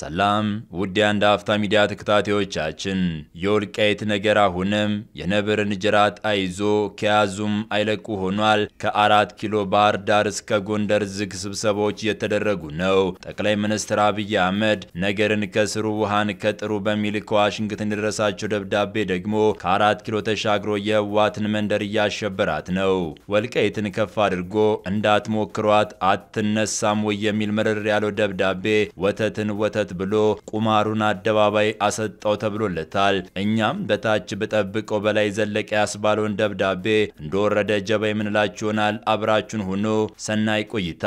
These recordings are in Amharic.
ሰላም ውድ የአንድ አፍታ ሚዲያ ተከታታዮቻችን፣ የወልቃይት ነገር አሁንም የነብርን ጅራት አይዞ ከያዙም አይለቁ ሆኗል። ከአራት ኪሎ ባህር ዳር እስከ ጎንደር ዝግ ስብሰባዎች እየተደረጉ ነው። ጠቅላይ ሚኒስትር አብይ አህመድ ነገርን ከስሩ ውሃን ከጥሩ በሚል ከዋሽንግተን የደረሳቸው ደብዳቤ ደግሞ ከአራት ኪሎ ተሻግሮ የዋትን መንደር እያሸበራት ነው። ወልቃይትን ከፍ አድርጎ እንዳትሞክሯት አትነሳም ወይ የሚል መረር ያለው ደብዳቤ ወተትን ወተት አለበት ብሎ ቁማሩን አደባባይ አሰጠው ተብሎለታል። እኛም በታች ብጠብቀው በላይ ዘለቀ ያስባለውን ደብዳቤ እንደወረደ ጀባ የምንላችሁ ይሆናል። አብራችሁን ሁኑ። ሰናይ ቆይታ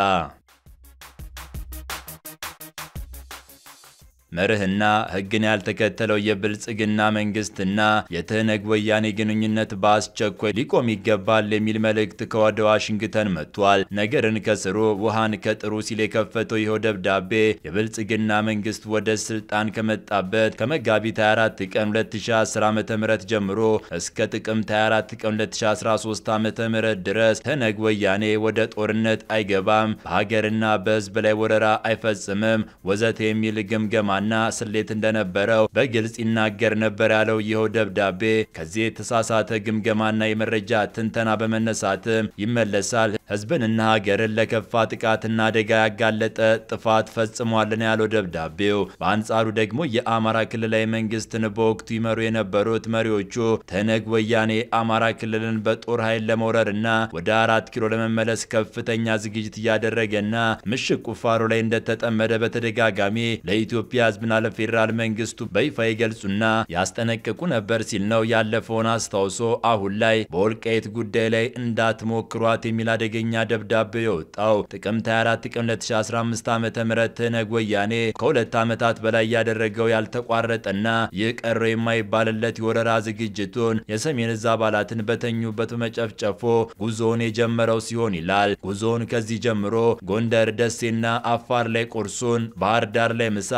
መርህና ህግን ያልተከተለው የብልጽግና መንግስትና የትህነግ ወያኔ ግንኙነት በአስቸኳይ ሊቆም ይገባል የሚል መልእክት ከወደ ዋሽንግተን መጥቷል። ነገርን ከስሩ ውሃን ከጥሩ ሲል የከፈተው ይኸው ደብዳቤ የብልጽግና መንግስት ወደ ስልጣን ከመጣበት ከመጋቢት 24 ቀን 2010 ዓ ም ጀምሮ እስከ ጥቅምት 24 ቀን 2013 ዓ ም ድረስ ትህነግ ወያኔ ወደ ጦርነት አይገባም፣ በሀገርና በህዝብ ላይ ወረራ አይፈጽምም፣ ወዘተ የሚል ግምገማ ዓላማና ስሌት እንደነበረው በግልጽ ይናገር ነበር ያለው ይኸው ደብዳቤ ከዚህ የተሳሳተ ግምገማና የመረጃ ትንተና በመነሳትም ይመለሳል፣ ህዝብንና ሀገርን ለከፋ ጥቃትና አደጋ ያጋለጠ ጥፋት ፈጽሟልን ያለው ደብዳቤው በአንጻሩ ደግሞ የአማራ ክልላዊ መንግስትን በወቅቱ ይመሩ የነበሩት መሪዎቹ ትህነግ ወያኔ አማራ ክልልን በጦር ኃይል ለመውረርና ወደ አራት ኪሎ ለመመለስ ከፍተኛ ዝግጅት እያደረገና ምሽግ ቁፋሮ ላይ እንደተጠመደ በተደጋጋሚ ለኢትዮጵያ ለህዝብና ለፌዴራል መንግስቱ በይፋ ይገልጹና ያስጠነቅቁ ነበር ሲል ነው ያለፈውን አስታውሶ አሁን ላይ በወልቃይት ጉዳይ ላይ እንዳትሞክሯት የሚል አደገኛ ደብዳቤ የወጣው ጥቅምት 24 ቀን 2015 ዓ ም ነግ ወያኔ ከሁለት ዓመታት በላይ ያደረገው ያልተቋረጠና የቀረ የማይባልለት የወረራ ዝግጅቱን የሰሜን እዝ አባላትን በተኙበት መጨፍጨፎ ጉዞውን የጀመረው ሲሆን ይላል። ጉዞውን ከዚህ ጀምሮ ጎንደር፣ ደሴና አፋር ላይ ቁርሱን፣ ባህር ዳር ላይ ምሳ፣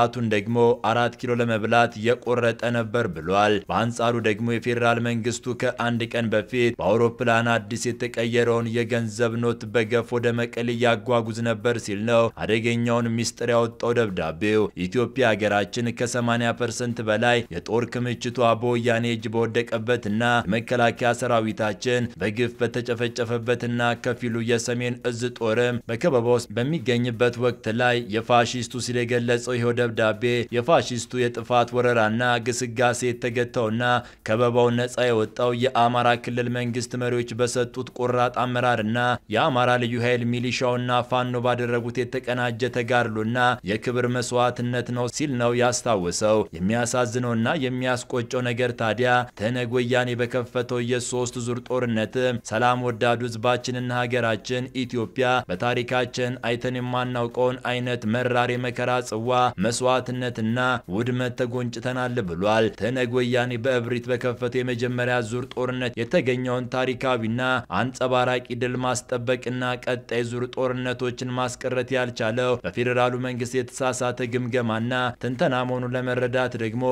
እራቱን ደግሞ አራት ኪሎ ለመብላት የቆረጠ ነበር ብሏል። በአንጻሩ ደግሞ የፌዴራል መንግስቱ ከአንድ ቀን በፊት በአውሮፕላን አዲስ የተቀየረውን የገንዘብ ኖት በገፍ ወደ መቀሌ እያጓጉዝ ነበር ሲል ነው አደገኛውን ሚስጥር ያወጣው ደብዳቤው። ኢትዮጵያ ሀገራችን ከ80 ፐርሰንት በላይ የጦር ክምችቷ በወያኔ እጅ በወደቀበትና የመከላከያ ሰራዊታችን በግፍ በተጨፈጨፈበትና ከፊሉ የሰሜን እዝ ጦርም በከበባ ውስጥ በሚገኝበት ወቅት ላይ የፋሺስቱ ሲል የገለጸው ይኸው ደብዳቤ የፋሽስቱ የጥፋት ወረራና ግስጋሴ የተገተውና ከበባው ነጻ የወጣው የአማራ ክልል መንግስት መሪዎች በሰጡት ቆራጥ አመራርና የአማራ ልዩ ኃይል ሚሊሻውና ፋኖ ባደረጉት የተቀናጀ ተጋድሎና የክብር መስዋዕትነት ነው ሲል ነው ያስታወሰው። የሚያሳዝነውና የሚያስቆጨው ነገር ታዲያ ተነጎያኔ ወያኔ በከፈተው የሶስት ዙር ጦርነት ሰላም ወዳዱ ህዝባችንና ሀገራችን ኢትዮጵያ በታሪካችን አይተን የማናውቀውን አይነት መራር የመከራ ጽዋ መስዋዕትነትና ውድመት ተጎንጭተናል ብሏል። ትህነግ ወያኔ በእብሪት በከፈተው የመጀመሪያ ዙር ጦርነት የተገኘውን ታሪካዊና አንጸባራቂ ድል ማስጠበቅና ቀጣይ ዙር ጦርነቶችን ማስቀረት ያልቻለው በፌዴራሉ መንግስት የተሳሳተ ግምገማና ትንተና መሆኑ ለመረዳት ደግሞ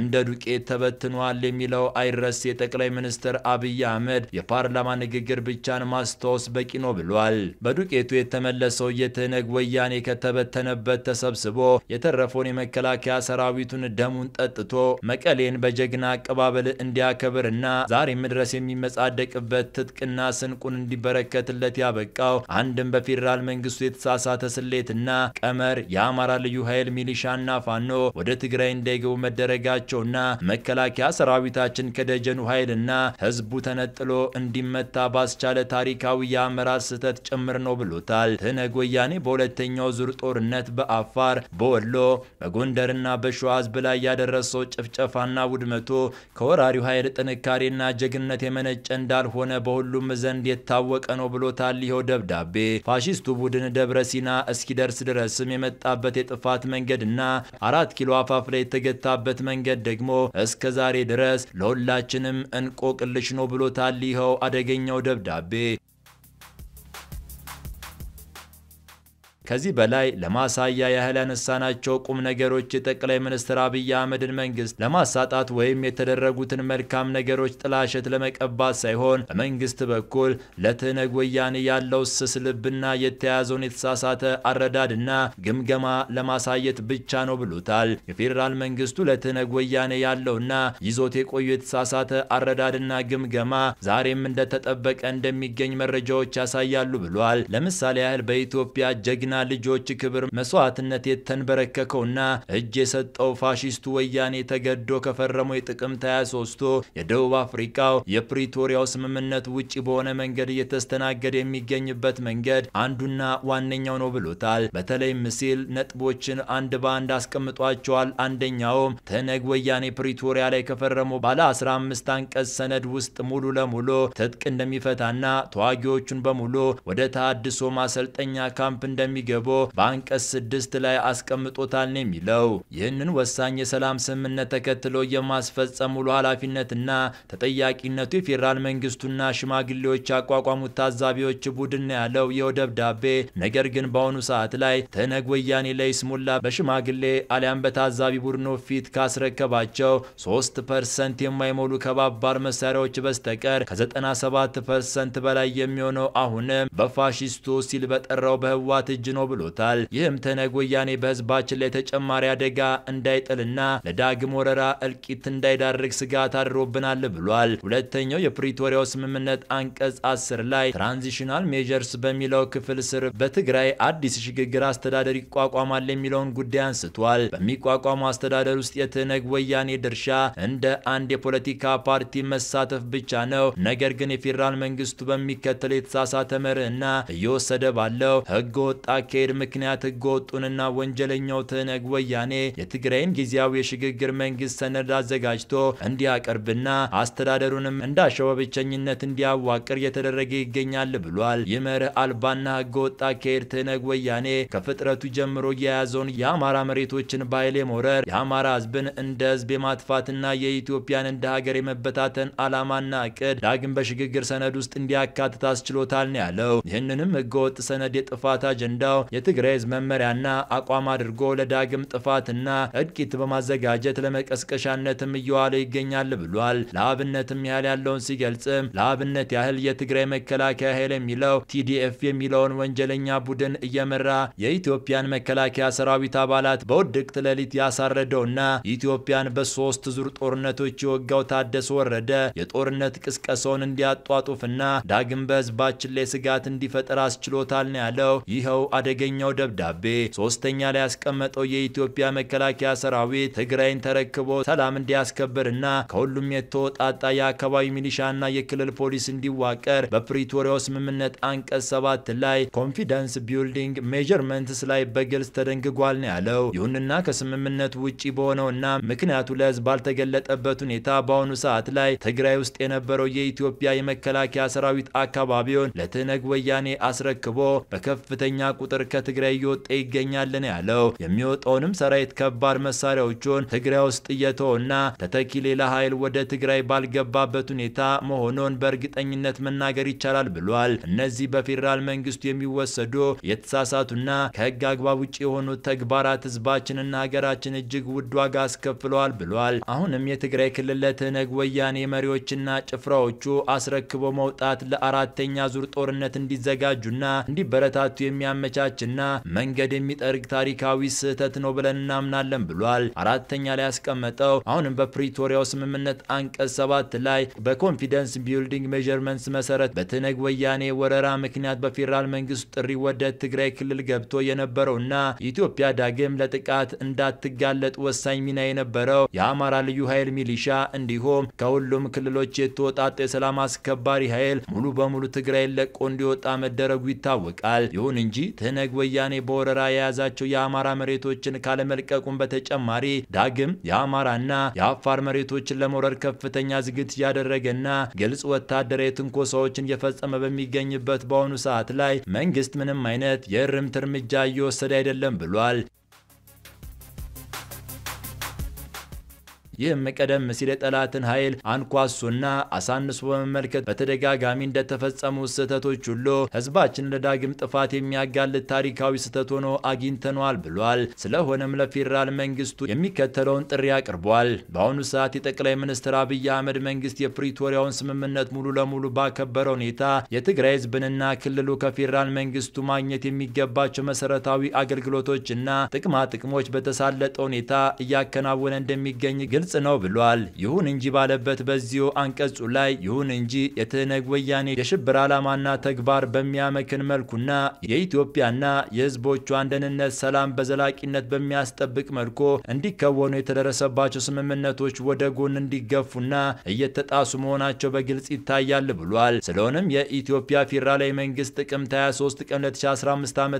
እንደ ዱቄት ተበትኗል የሚለው አይረስ ጠቅላይ ሚኒስትር አብይ አህመድ የፓርላማ ንግግር ብቻን ማስታወስ በቂ ነው ብሏል። በዱቄቱ የተመለሰው የትነግ ወያኔ ከተበተነበት ተሰብስቦ የተረፈ የተረፈውን የመከላከያ ሰራዊቱን ደሙን ጠጥቶ መቀሌን በጀግና አቀባበል እንዲያከብርና ዛሬም ድረስ የሚመጻደቅበት ትጥቅና ስንቁን እንዲበረከትለት ያበቃው አንድም በፌዴራል መንግስቱ የተሳሳተ ስሌትና ቀመር የአማራ ልዩ ኃይል ሚሊሻና ፋኖ ወደ ትግራይ እንዳይገቡ መደረጋቸውና መከላከያ ሰራዊታችን ከደጀኑ ኃይልና ህዝቡ ተነጥሎ እንዲመታ ባስቻለ ታሪካዊ የአመራር ስህተት ጭምር ነው ብሎታል። ትነግ ወያኔ በሁለተኛው ዙር ጦርነት በአፋር፣ በወሎ፣ በጎንደርና በሸዋ ህዝብ ላይ ያደረሰው ጭፍጨፋና ውድመቱ ከወራሪው ኃይል ጥንካሬና ጀግነት የመነጨ እንዳልሆነ በሁሉም ዘንድ የታወቀ ነው ብሎታል። ይኸው ደብዳቤ ፋሺስቱ ቡድን ደብረ ሲና እስኪደርስ ድረስም የመጣበት የጥፋት መንገድና አራት ኪሎ አፋፍ ላይ የተገታበት መንገድ ደግሞ እስከ ዛሬ ድረስ ለሁላችንም እንቆቅልሽ ነው ብሎታል። ይኸው አደገኛው ደብዳቤ ከዚህ በላይ ለማሳያ ያህል ያነሳናቸው ቁም ነገሮች የጠቅላይ ሚኒስትር አብይ አህመድን መንግስት ለማሳጣት ወይም የተደረጉትን መልካም ነገሮች ጥላሸት ለመቀባት ሳይሆን በመንግስት በኩል ለትህነግ ወያኔ ያለው ስስ ልብና የተያዘውን የተሳሳተ አረዳድና ግምገማ ለማሳየት ብቻ ነው ብሉታል። የፌዴራል መንግስቱ ለትህነግ ወያኔ ያለውና ይዞት የቆዩ የተሳሳተ አረዳድና ግምገማ ዛሬም እንደተጠበቀ እንደሚገኝ መረጃዎች ያሳያሉ ብሏል። ለምሳሌ ያህል በኢትዮጵያ ጀግና ልጆች ክብር መስዋዕትነት የተንበረከከውና እጅ የሰጠው ፋሺስቱ ወያኔ ተገዶ ከፈረመው የጥቅምት 23 የደቡብ አፍሪካው የፕሪቶሪያው ስምምነት ውጪ በሆነ መንገድ እየተስተናገደ የሚገኝበት መንገድ አንዱና ዋነኛው ነው ብሎታል። በተለይም ሲል ነጥቦችን አንድ በአንድ አስቀምጧቸዋል። አንደኛውም ትህነግ ወያኔ ፕሪቶሪያ ላይ ከፈረመው ባለ 15 አንቀጽ ሰነድ ውስጥ ሙሉ ለሙሉ ትጥቅ እንደሚፈታና ተዋጊዎቹን በሙሉ ወደ ተሃድሶ ማሰልጠኛ ካምፕ እንደሚ እንዲገቡ በአንቀጽ ስድስት ላይ አስቀምጦታል ነው የሚለው። ይህንን ወሳኝ የሰላም ስምምነት ተከትሎ የማስፈጸም ሙሉ ኃላፊነትና ተጠያቂነቱ የፌዴራል መንግስቱና ሽማግሌዎች ያቋቋሙት ታዛቢዎች ቡድን ያለው ይኸው ደብዳቤ ነገር ግን በአሁኑ ሰዓት ላይ ትህነግ ወያኔ ለይስሙላ በሽማግሌ አሊያም በታዛቢ ቡድኖ ፊት ካስረከባቸው 3 ፐርሰንት የማይሞሉ ከባባር መሳሪያዎች በስተቀር ከ97 ፐርሰንት በላይ የሚሆነው አሁንም በፋሽስቱ ሲል በጠራው በህዋት እጅ ነው ብሎታል። ይህም ተነግ ወያኔ በህዝባችን ላይ ተጨማሪ አደጋ እንዳይጥልና ለዳግም ወረራ እልቂት እንዳይዳርግ ስጋት አድሮብናል ብሏል። ሁለተኛው የፕሪቶሪያው ስምምነት አንቀጽ አስር ላይ ትራንዚሽናል ሜጀርስ በሚለው ክፍል ስር በትግራይ አዲስ ሽግግር አስተዳደር ይቋቋማል የሚለውን ጉዳይ አንስቷል። በሚቋቋሙ አስተዳደር ውስጥ የትህነግ ወያኔ ድርሻ እንደ አንድ የፖለቲካ ፓርቲ መሳተፍ ብቻ ነው። ነገር ግን የፌዴራል መንግስቱ በሚከተል የተሳሳተ መርህና እየወሰደ ባለው ህገ ወጥ አካሄድ ምክንያት ህገወጡንና ወንጀለኛው ትህነግ ወያኔ የትግራይን ጊዜያዊ የሽግግር መንግስት ሰነድ አዘጋጅቶ እንዲያቀርብና አስተዳደሩንም እንዳሸወ ብቸኝነት እንዲያዋቅር እየተደረገ ይገኛል ብሏል። ይህ መርህ አልባና ህገወጥ አካሄድ ትህነግ ወያኔ ከፍጥረቱ ጀምሮ የያዘውን የአማራ መሬቶችን በኃይል የመውረር የአማራ ህዝብን እንደ ህዝብ የማጥፋትና የኢትዮጵያን እንደ ሀገር የመበታተን አላማና እቅድ ዳግም በሽግግር ሰነድ ውስጥ እንዲያካትት አስችሎታል ነው ያለው። ይህንንም ህገወጥ ሰነድ የጥፋት አጀንዳው የሚመራው የትግራይ ህዝብ መመሪያና አቋም አድርጎ ለዳግም ጥፋትና እድቂት በማዘጋጀት ለመቀስቀሻነትም እየዋለ ይገኛል ብሏል። ለአብነትም ያህል ያለውን ሲገልጽም ለአብነት ያህል የትግራይ መከላከያ ኃይል የሚለው ቲዲኤፍ የሚለውን ወንጀለኛ ቡድን እየመራ የኢትዮጵያን መከላከያ ሰራዊት አባላት በውድቅት ሌሊት ያሳረደውና ኢትዮጵያን በሶስት ዙር ጦርነቶች የወጋው ታደሰ ወረደ የጦርነት ቅስቀሳውን እንዲያጧጡፍና ዳግም በህዝባችን ላይ ስጋት እንዲፈጠር አስችሎታል ነው ያለው። ይኸው አደገኛው ደብዳቤ፣ ሶስተኛ ላይ ያስቀመጠው የኢትዮጵያ መከላከያ ሰራዊት ትግራይን ተረክቦ ሰላም እንዲያስከብርና ከሁሉም የተወጣጣ የአካባቢ ሚሊሻና የክልል ፖሊስ እንዲዋቀር በፕሪቶሪያው ስምምነት አንቀጽ ሰባት ላይ ኮንፊደንስ ቢልዲንግ ሜጀርመንትስ ላይ በግልጽ ተደንግጓል ነው ያለው። ይሁንና ከስምምነቱ ውጪ በሆነውና ምክንያቱ ለህዝብ ባልተገለጠበት ሁኔታ በአሁኑ ሰዓት ላይ ትግራይ ውስጥ የነበረው የኢትዮጵያ የመከላከያ ሰራዊት አካባቢውን ለትህነግ ወያኔ አስረክቦ በከፍተኛ ቁ ቁጥር ከትግራይ እየወጣ ይገኛል ነው ያለው። የሚወጣውንም ሰራዊት ከባድ መሳሪያዎቹን ትግራይ ውስጥ እየተወና ተተኪ ሌላ ኃይል ወደ ትግራይ ባልገባበት ሁኔታ መሆኑን በእርግጠኝነት መናገር ይቻላል ብሏል። እነዚህ በፌዴራል መንግስቱ የሚወሰዱ የተሳሳቱና ከህግ አግባብ ውጭ የሆኑ ተግባራት ህዝባችንና ሀገራችን እጅግ ውድ ዋጋ አስከፍለዋል ብሏል። አሁንም የትግራይ ክልል ለትህነግ ወያኔ መሪዎችና ጭፍራዎቹ አስረክቦ መውጣት ለአራተኛ ዙር ጦርነት እንዲዘጋጁና እንዲበረታቱ የሚያመች የሚያመቻችና መንገድ የሚጠርግ ታሪካዊ ስህተት ነው ብለን እናምናለን ብሏል። አራተኛ ላይ ያስቀመጠው አሁንም በፕሪቶሪያው ስምምነት አንቀጽ ሰባት ላይ በኮንፊደንስ ቢልዲንግ ሜዠርመንትስ መሰረት በትነግ ወያኔ ወረራ ምክንያት በፌዴራል መንግስት ጥሪ ወደ ትግራይ ክልል ገብቶ የነበረውና ኢትዮጵያ ዳግም ለጥቃት እንዳትጋለጥ ወሳኝ ሚና የነበረው የአማራ ልዩ ኃይል ሚሊሻ እንዲሁም ከሁሉም ክልሎች የተወጣጠ የሰላም አስከባሪ ኃይል ሙሉ በሙሉ ትግራይን ለቆ እንዲወጣ መደረጉ ይታወቃል። ይሁን እንጂ ትህነግ ወያኔ በወረራ የያዛቸው የአማራ መሬቶችን ካለመልቀቁን በተጨማሪ ዳግም የአማራና የአፋር መሬቶችን ለመውረር ከፍተኛ ዝግት እያደረገና ግልጽ ወታደራዊ ትንኮሳዎችን እየፈጸመ በሚገኝበት በአሁኑ ሰዓት ላይ መንግስት ምንም አይነት የእርምት እርምጃ እየወሰደ አይደለም ብሏል። ይህም ቀደም ሲል የጠላትን ኃይል አንኳሶና አሳንሶ በመመልከት በተደጋጋሚ እንደተፈጸሙ ስህተቶች ሁሉ ህዝባችን ለዳግም ጥፋት የሚያጋልጥ ታሪካዊ ስህተት ሆኖ አግኝተነዋል ብሏል። ስለሆነም ለፌዴራል መንግስቱ የሚከተለውን ጥሪ አቅርቧል። በአሁኑ ሰዓት የጠቅላይ ሚኒስትር አብይ አህመድ መንግስት የፕሪቶሪያውን ስምምነት ሙሉ ለሙሉ ባከበረ ሁኔታ የትግራይ ህዝብንና ክልሉ ከፌዴራል መንግስቱ ማግኘት የሚገባቸው መሰረታዊ አገልግሎቶችና ጥቅማ ጥቅሞች በተሳለጠ ሁኔታ እያከናወነ እንደሚገኝ ግልጽ ግልጽ ነው ብሏል። ይሁን እንጂ ባለበት በዚሁ አንቀጹ ላይ ይሁን እንጂ የትህነግ ወያኔ የሽብር ዓላማና ተግባር በሚያመክን መልኩና የኢትዮጵያና የህዝቦቿን ደህንነት ሰላም በዘላቂነት በሚያስጠብቅ መልኩ እንዲከወኑ የተደረሰባቸው ስምምነቶች ወደ ጎን እንዲገፉና እየተጣሱ መሆናቸው በግልጽ ይታያል ብሏል። ስለሆነም የኢትዮጵያ ፌዴራላዊ መንግስት ጥቅምት 23 ቀን 2015 ዓ ም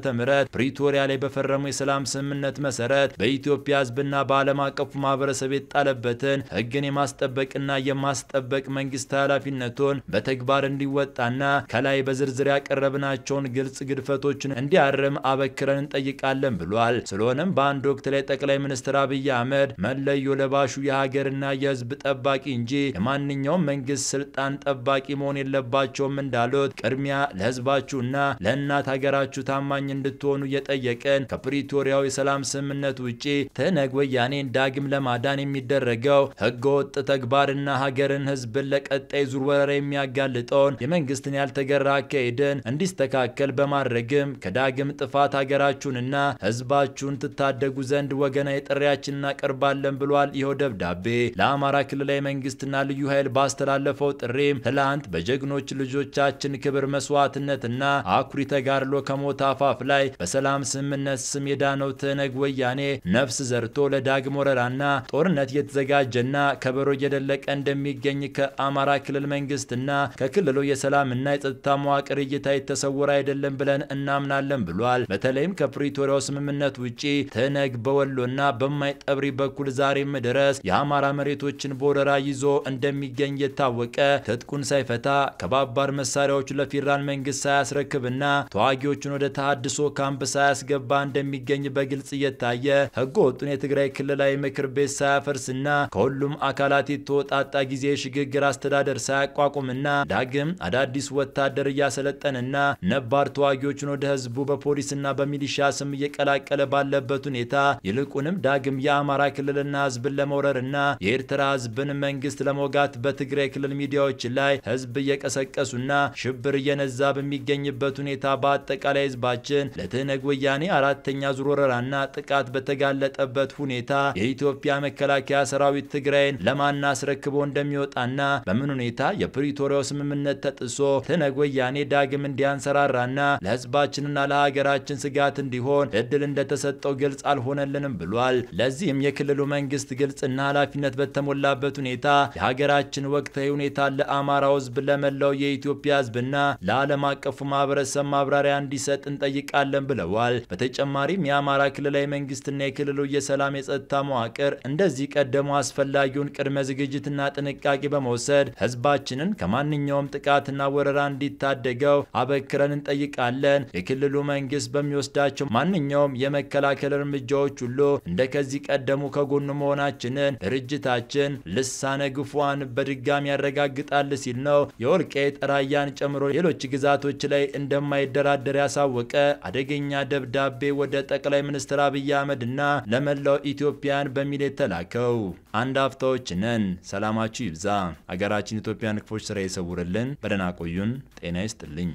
ፕሪቶሪያ ላይ በፈረሙ የሰላም ስምምነት መሰረት በኢትዮጵያ ህዝብና በዓለም አቀፉ ማህበረሰብ የተጣለ ያለበትን ህግን የማስጠበቅና የማስጠበቅ መንግስት ኃላፊነቱን በተግባር እንዲወጣና ከላይ በዝርዝር ያቀረብናቸውን ግልጽ ግድፈቶችን እንዲያርም አበክረን እንጠይቃለን ብሏል። ስለሆነም በአንድ ወቅት ላይ ጠቅላይ ሚኒስትር አብይ አህመድ መለዮ ለባሹ የሀገርና የህዝብ ጠባቂ እንጂ የማንኛውም መንግስት ስልጣን ጠባቂ መሆን የለባቸውም እንዳሉት ቅድሚያ ለህዝባችሁና ለእናት ሀገራችሁ ታማኝ እንድትሆኑ እየጠየቅን ከፕሪቶሪያው የሰላም ስምምነት ውጪ ትህነግ ወያኔን ዳግም ለማዳን የሚደረግ ያደረገው ህገወጥ ተግባርና ሀገርን፣ ህዝብን ለቀጣይ ዙር ወረራ የሚያጋልጠውን የመንግስትን ያልተገራ አካሄድን እንዲስተካከል በማድረግም ከዳግም ጥፋት ሀገራችሁንና ህዝባችሁን ትታደጉ ዘንድ ወገናዊ ጥሪያችንን እናቀርባለን ብሏል። ይኸው ደብዳቤ ለአማራ ክልላዊ መንግስትና ልዩ ኃይል ባስተላለፈው ጥሪም ትላንት በጀግኖች ልጆቻችን ክብር መስዋዕትነትና አኩሪ ተጋድሎ ከሞት አፋፍ ላይ በሰላም ስምምነት ስም የዳነው ትህነግ ወያኔ ነፍስ ዘርቶ ለዳግም ወረራና ጦርነት የተ እየተዘጋጀና ከበሮ እየደለቀ እንደሚገኝ ከአማራ ክልል መንግስትና ከክልሉ የሰላምና የጸጥታ መዋቅር እይታ የተሰወረ አይደለም ብለን እናምናለን ብሏል። በተለይም ከፕሪቶሪያው ስምምነት ውጪ ትነግ በወሎና በማይጠብሪ በኩል ዛሬም ድረስ የአማራ መሬቶችን በወረራ ይዞ እንደሚገኝ የታወቀ ትጥቁን ሳይፈታ ከባባድ መሳሪያዎቹ ለፌዴራል መንግስት ሳያስረክብና ተዋጊዎቹን ወደ ተሃድሶ ካምፕ ሳያስገባ እንደሚገኝ በግልጽ እየታየ ህገ ወጡን የትግራይ ክልላዊ ምክር ቤት ሳያፈርስና ና ከሁሉም አካላት የተወጣጣ ጊዜ የሽግግር አስተዳደር ሳያቋቁምና ዳግም አዳዲስ ወታደር እያሰለጠንና ነባር ተዋጊዎችን ወደ ህዝቡ በፖሊስና በሚሊሻ ስም እየቀላቀለ ባለበት ሁኔታ ይልቁንም ዳግም የአማራ ክልልና ህዝብን ለመውረርና የኤርትራ ህዝብን መንግስት ለመውጋት በትግራይ ክልል ሚዲያዎች ላይ ህዝብ እየቀሰቀሱና ሽብር እየነዛ በሚገኝበት ሁኔታ በአጠቃላይ ህዝባችን ለትህነግ ወያኔ አራተኛ ዙር ወረራና ጥቃት በተጋለጠበት ሁኔታ የኢትዮጵያ መከላከያ ሰራዊት ትግራይን ለማን አስረክቦ እንደሚወጣና በምን ሁኔታ የፕሪቶሪያው ስምምነት ተጥሶ ትነግ ወያኔ ዳግም እንዲያንሰራራና ለህዝባችንና ለሀገራችን ስጋት እንዲሆን እድል እንደተሰጠው ግልጽ አልሆነልንም ብሏል። ለዚህም የክልሉ መንግስት ግልጽና ኃላፊነት በተሞላበት ሁኔታ የሀገራችን ወቅታዊ ሁኔታ ለአማራው ህዝብ፣ ለመላው የኢትዮጵያ ህዝብና ለዓለም አቀፉ ማህበረሰብ ማብራሪያ እንዲሰጥ እንጠይቃለን ብለዋል። በተጨማሪም የአማራ ክልላዊ መንግስትና የክልሉ የሰላም የጸጥታ መዋቅር እንደዚህ ቀደ ደግሞ አስፈላጊውን ቅድመ ዝግጅትና ጥንቃቄ በመውሰድ ህዝባችንን ከማንኛውም ጥቃትና ወረራ እንዲታደገው አበክረን እንጠይቃለን። የክልሉ መንግስት በሚወስዳቸው ማንኛውም የመከላከል እርምጃዎች ሁሉ እንደከዚህ ቀደሙ ከጎኑ መሆናችንን ድርጅታችን ልሳነ ግፏን በድጋሚ ያረጋግጣል ሲል ነው የወልቃይት ራያን ጨምሮ ሌሎች ግዛቶች ላይ እንደማይደራደር ያሳወቀ አደገኛ ደብዳቤ ወደ ጠቅላይ ሚኒስትር አብይ አህመድና ለመላው ኢትዮጵያን በሚል የተላከው። አንድ ሀብታዎች ነን። ሰላማችሁ ይብዛ። አገራችን ኢትዮጵያን ክፎች ስራ የሰውርልን። በደህና ቆዩን። ጤና ይስጥልኝ።